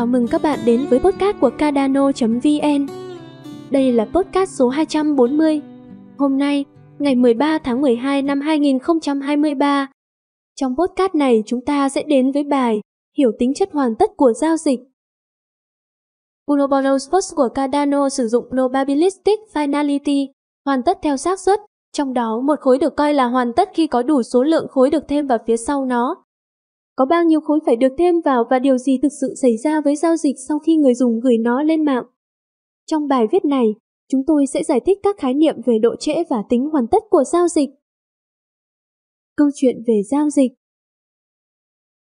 Chào mừng các bạn đến với podcast của Cardano.vn Đây là podcast số 240 Hôm nay, ngày 13 tháng 12 năm 2023 Trong podcast này chúng ta sẽ đến với bài Hiểu tính chất hoàn tất của giao dịch Unobono Sports của Cardano sử dụng Probabilistic Finality hoàn tất theo xác suất trong đó một khối được coi là hoàn tất khi có đủ số lượng khối được thêm vào phía sau nó có bao nhiêu khối phải được thêm vào và điều gì thực sự xảy ra với giao dịch sau khi người dùng gửi nó lên mạng. Trong bài viết này, chúng tôi sẽ giải thích các khái niệm về độ trễ và tính hoàn tất của giao dịch. Câu chuyện về giao dịch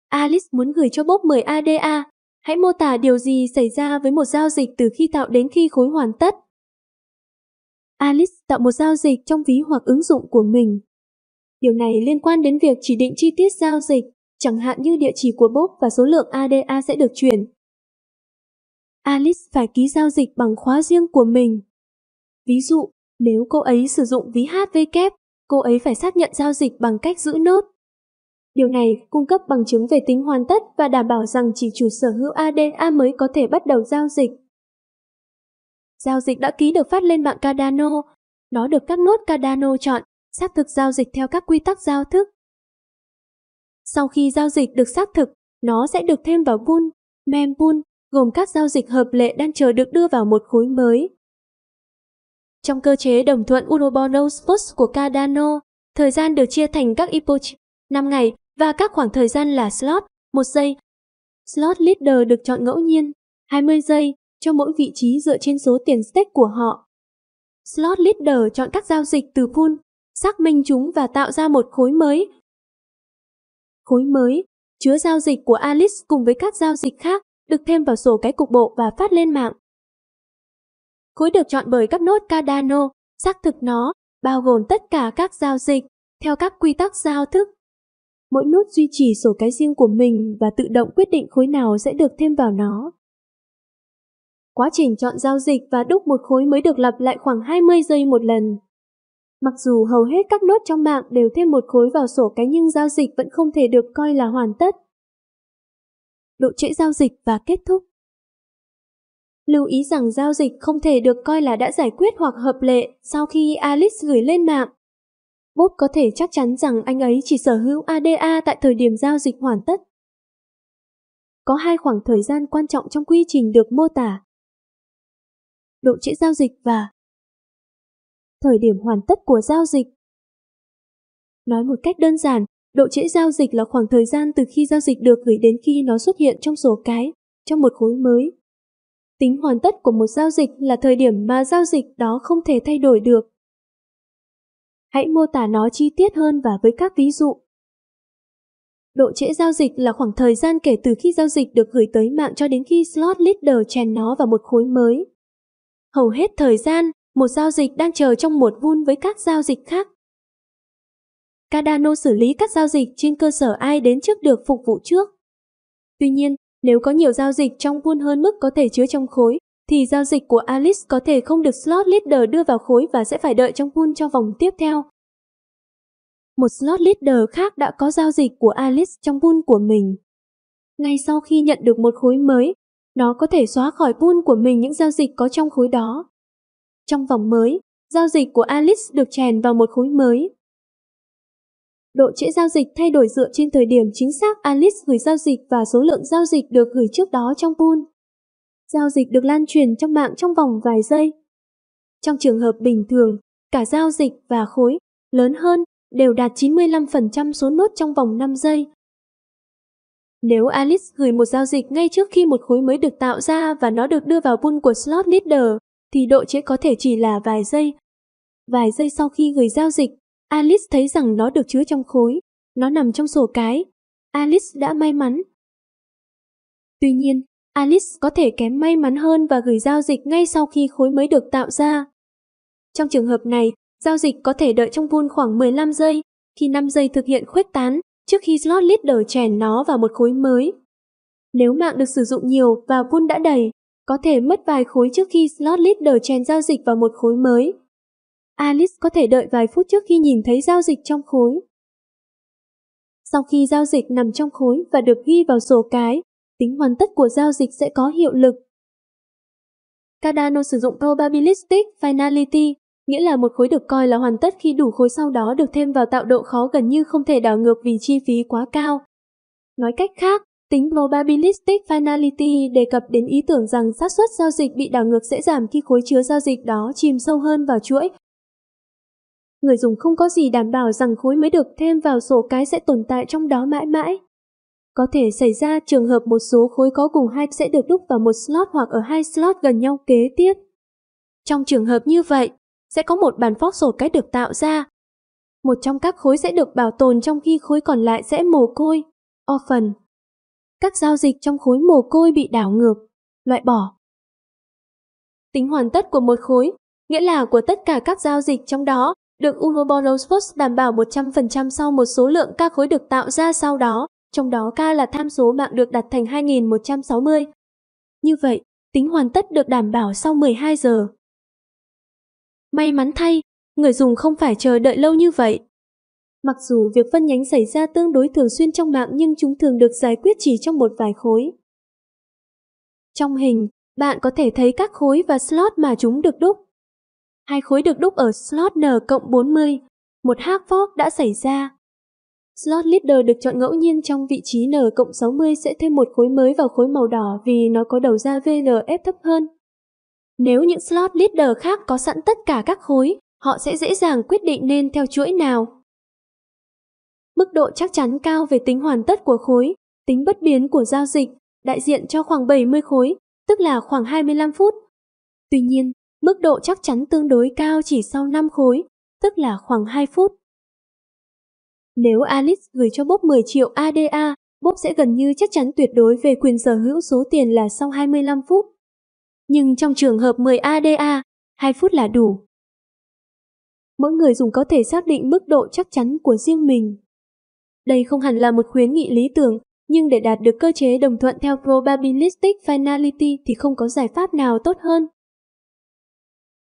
Alice muốn gửi cho Bob 10 ADA. Hãy mô tả điều gì xảy ra với một giao dịch từ khi tạo đến khi khối hoàn tất. Alice tạo một giao dịch trong ví hoặc ứng dụng của mình. Điều này liên quan đến việc chỉ định chi tiết giao dịch chẳng hạn như địa chỉ của Bob và số lượng ADA sẽ được chuyển. Alice phải ký giao dịch bằng khóa riêng của mình. Ví dụ, nếu cô ấy sử dụng ví HV cô ấy phải xác nhận giao dịch bằng cách giữ nốt. Điều này cung cấp bằng chứng về tính hoàn tất và đảm bảo rằng chỉ chủ sở hữu ADA mới có thể bắt đầu giao dịch. Giao dịch đã ký được phát lên mạng Cardano. Nó được các nốt Cardano chọn, xác thực giao dịch theo các quy tắc giao thức. Sau khi giao dịch được xác thực, nó sẽ được thêm vào pool, mempool, gồm các giao dịch hợp lệ đang chờ được đưa vào một khối mới. Trong cơ chế đồng thuận Uroboros Post của Cardano, thời gian được chia thành các epoch 5 ngày và các khoảng thời gian là slot 1 giây. Slot leader được chọn ngẫu nhiên 20 giây cho mỗi vị trí dựa trên số tiền stake của họ. Slot leader chọn các giao dịch từ pool, xác minh chúng và tạo ra một khối mới khối mới, chứa giao dịch của Alice cùng với các giao dịch khác được thêm vào sổ cái cục bộ và phát lên mạng. Khối được chọn bởi các nốt Cardano, xác thực nó, bao gồm tất cả các giao dịch, theo các quy tắc giao thức. Mỗi nút duy trì sổ cái riêng của mình và tự động quyết định khối nào sẽ được thêm vào nó. Quá trình chọn giao dịch và đúc một khối mới được lặp lại khoảng 20 giây một lần. Mặc dù hầu hết các nốt trong mạng đều thêm một khối vào sổ cái nhưng giao dịch vẫn không thể được coi là hoàn tất. Độ trễ giao dịch và kết thúc Lưu ý rằng giao dịch không thể được coi là đã giải quyết hoặc hợp lệ sau khi Alice gửi lên mạng. Bob có thể chắc chắn rằng anh ấy chỉ sở hữu ADA tại thời điểm giao dịch hoàn tất. Có hai khoảng thời gian quan trọng trong quy trình được mô tả. Độ trễ giao dịch và thời điểm hoàn tất của giao dịch. Nói một cách đơn giản, độ trễ giao dịch là khoảng thời gian từ khi giao dịch được gửi đến khi nó xuất hiện trong sổ cái, trong một khối mới. Tính hoàn tất của một giao dịch là thời điểm mà giao dịch đó không thể thay đổi được. Hãy mô tả nó chi tiết hơn và với các ví dụ. Độ trễ giao dịch là khoảng thời gian kể từ khi giao dịch được gửi tới mạng cho đến khi slot leader chèn nó vào một khối mới. Hầu hết thời gian, một giao dịch đang chờ trong một vun với các giao dịch khác. Cardano xử lý các giao dịch trên cơ sở ai đến trước được phục vụ trước. Tuy nhiên, nếu có nhiều giao dịch trong pool hơn mức có thể chứa trong khối, thì giao dịch của Alice có thể không được slot leader đưa vào khối và sẽ phải đợi trong pool cho vòng tiếp theo. Một slot leader khác đã có giao dịch của Alice trong pool của mình. Ngay sau khi nhận được một khối mới, nó có thể xóa khỏi pool của mình những giao dịch có trong khối đó. Trong vòng mới, giao dịch của Alice được chèn vào một khối mới. Độ trễ giao dịch thay đổi dựa trên thời điểm chính xác Alice gửi giao dịch và số lượng giao dịch được gửi trước đó trong pool. Giao dịch được lan truyền trong mạng trong vòng vài giây. Trong trường hợp bình thường, cả giao dịch và khối lớn hơn đều đạt 95% số nốt trong vòng 5 giây. Nếu Alice gửi một giao dịch ngay trước khi một khối mới được tạo ra và nó được đưa vào pool của slot leader, thì độ trễ có thể chỉ là vài giây. Vài giây sau khi người giao dịch, Alice thấy rằng nó được chứa trong khối, nó nằm trong sổ cái. Alice đã may mắn. Tuy nhiên, Alice có thể kém may mắn hơn và gửi giao dịch ngay sau khi khối mới được tạo ra. Trong trường hợp này, giao dịch có thể đợi trong vun khoảng 15 giây, khi 5 giây thực hiện khuếch tán trước khi slot leader chèn nó vào một khối mới. Nếu mạng được sử dụng nhiều và vun đã đầy, có thể mất vài khối trước khi slot leader chèn giao dịch vào một khối mới. Alice có thể đợi vài phút trước khi nhìn thấy giao dịch trong khối. Sau khi giao dịch nằm trong khối và được ghi vào sổ cái, tính hoàn tất của giao dịch sẽ có hiệu lực. Cardano sử dụng probabilistic finality, nghĩa là một khối được coi là hoàn tất khi đủ khối sau đó được thêm vào tạo độ khó gần như không thể đảo ngược vì chi phí quá cao. Nói cách khác, Tính probabilistic finality đề cập đến ý tưởng rằng xác suất giao dịch bị đảo ngược sẽ giảm khi khối chứa giao dịch đó chìm sâu hơn vào chuỗi. Người dùng không có gì đảm bảo rằng khối mới được thêm vào sổ cái sẽ tồn tại trong đó mãi mãi. Có thể xảy ra trường hợp một số khối có cùng hai sẽ được đúc vào một slot hoặc ở hai slot gần nhau kế tiếp. Trong trường hợp như vậy, sẽ có một bàn phóc sổ cái được tạo ra. Một trong các khối sẽ được bảo tồn trong khi khối còn lại sẽ mồ côi. Orphan các giao dịch trong khối mồ côi bị đảo ngược, loại bỏ. Tính hoàn tất của một khối, nghĩa là của tất cả các giao dịch trong đó, được Uroboros đảm bảo 100% sau một số lượng các khối được tạo ra sau đó, trong đó k là tham số mạng được đặt thành 2160. Như vậy, tính hoàn tất được đảm bảo sau 12 giờ. May mắn thay, người dùng không phải chờ đợi lâu như vậy. Mặc dù việc phân nhánh xảy ra tương đối thường xuyên trong mạng nhưng chúng thường được giải quyết chỉ trong một vài khối. Trong hình, bạn có thể thấy các khối và slot mà chúng được đúc. Hai khối được đúc ở slot N cộng 40, một hack fork đã xảy ra. Slot leader được chọn ngẫu nhiên trong vị trí N cộng 60 sẽ thêm một khối mới vào khối màu đỏ vì nó có đầu ra VNF thấp hơn. Nếu những slot leader khác có sẵn tất cả các khối, họ sẽ dễ dàng quyết định nên theo chuỗi nào. Mức độ chắc chắn cao về tính hoàn tất của khối, tính bất biến của giao dịch, đại diện cho khoảng 70 khối, tức là khoảng 25 phút. Tuy nhiên, mức độ chắc chắn tương đối cao chỉ sau 5 khối, tức là khoảng 2 phút. Nếu Alice gửi cho Bob 10 triệu ADA, Bob sẽ gần như chắc chắn tuyệt đối về quyền sở hữu số tiền là sau 25 phút. Nhưng trong trường hợp 10 ADA, 2 phút là đủ. Mỗi người dùng có thể xác định mức độ chắc chắn của riêng mình. Đây không hẳn là một khuyến nghị lý tưởng, nhưng để đạt được cơ chế đồng thuận theo probabilistic finality thì không có giải pháp nào tốt hơn.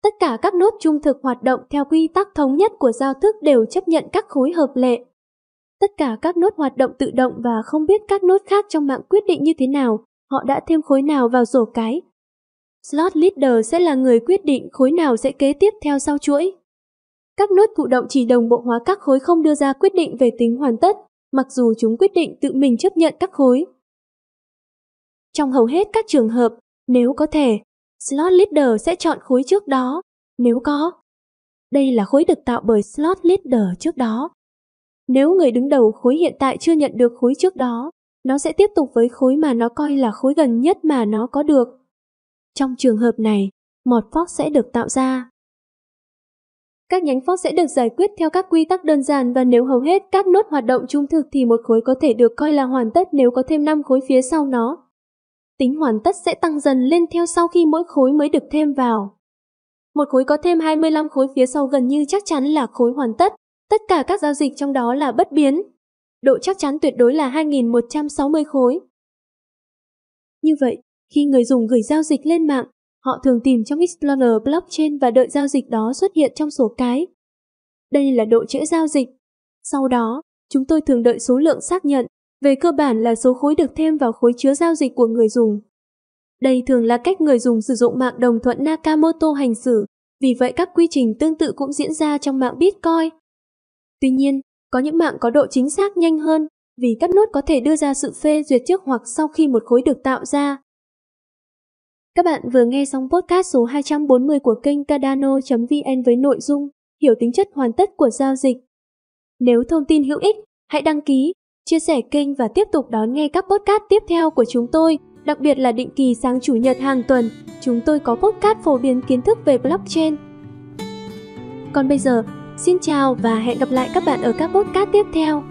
Tất cả các nốt trung thực hoạt động theo quy tắc thống nhất của giao thức đều chấp nhận các khối hợp lệ. Tất cả các nốt hoạt động tự động và không biết các nốt khác trong mạng quyết định như thế nào, họ đã thêm khối nào vào rổ cái. Slot leader sẽ là người quyết định khối nào sẽ kế tiếp theo sau chuỗi. Các nốt thụ động chỉ đồng bộ hóa các khối không đưa ra quyết định về tính hoàn tất, mặc dù chúng quyết định tự mình chấp nhận các khối. Trong hầu hết các trường hợp, nếu có thể, slot leader sẽ chọn khối trước đó, nếu có. Đây là khối được tạo bởi slot leader trước đó. Nếu người đứng đầu khối hiện tại chưa nhận được khối trước đó, nó sẽ tiếp tục với khối mà nó coi là khối gần nhất mà nó có được. Trong trường hợp này, mọt phóc sẽ được tạo ra. Các nhánh phốt sẽ được giải quyết theo các quy tắc đơn giản và nếu hầu hết các nốt hoạt động trung thực thì một khối có thể được coi là hoàn tất nếu có thêm 5 khối phía sau nó. Tính hoàn tất sẽ tăng dần lên theo sau khi mỗi khối mới được thêm vào. Một khối có thêm 25 khối phía sau gần như chắc chắn là khối hoàn tất. Tất cả các giao dịch trong đó là bất biến. Độ chắc chắn tuyệt đối là 2.160 khối. Như vậy, khi người dùng gửi giao dịch lên mạng, Họ thường tìm trong Explorer blockchain và đợi giao dịch đó xuất hiện trong số cái. Đây là độ trễ giao dịch. Sau đó, chúng tôi thường đợi số lượng xác nhận, về cơ bản là số khối được thêm vào khối chứa giao dịch của người dùng. Đây thường là cách người dùng sử dụng mạng đồng thuận Nakamoto hành xử, vì vậy các quy trình tương tự cũng diễn ra trong mạng Bitcoin. Tuy nhiên, có những mạng có độ chính xác nhanh hơn, vì các nốt có thể đưa ra sự phê duyệt trước hoặc sau khi một khối được tạo ra. Các bạn vừa nghe xong podcast số 240 của kênh Cardano.vn với nội dung Hiểu tính chất hoàn tất của giao dịch. Nếu thông tin hữu ích, hãy đăng ký, chia sẻ kênh và tiếp tục đón nghe các podcast tiếp theo của chúng tôi, đặc biệt là định kỳ sáng chủ nhật hàng tuần. Chúng tôi có podcast phổ biến kiến thức về blockchain. Còn bây giờ, xin chào và hẹn gặp lại các bạn ở các podcast tiếp theo.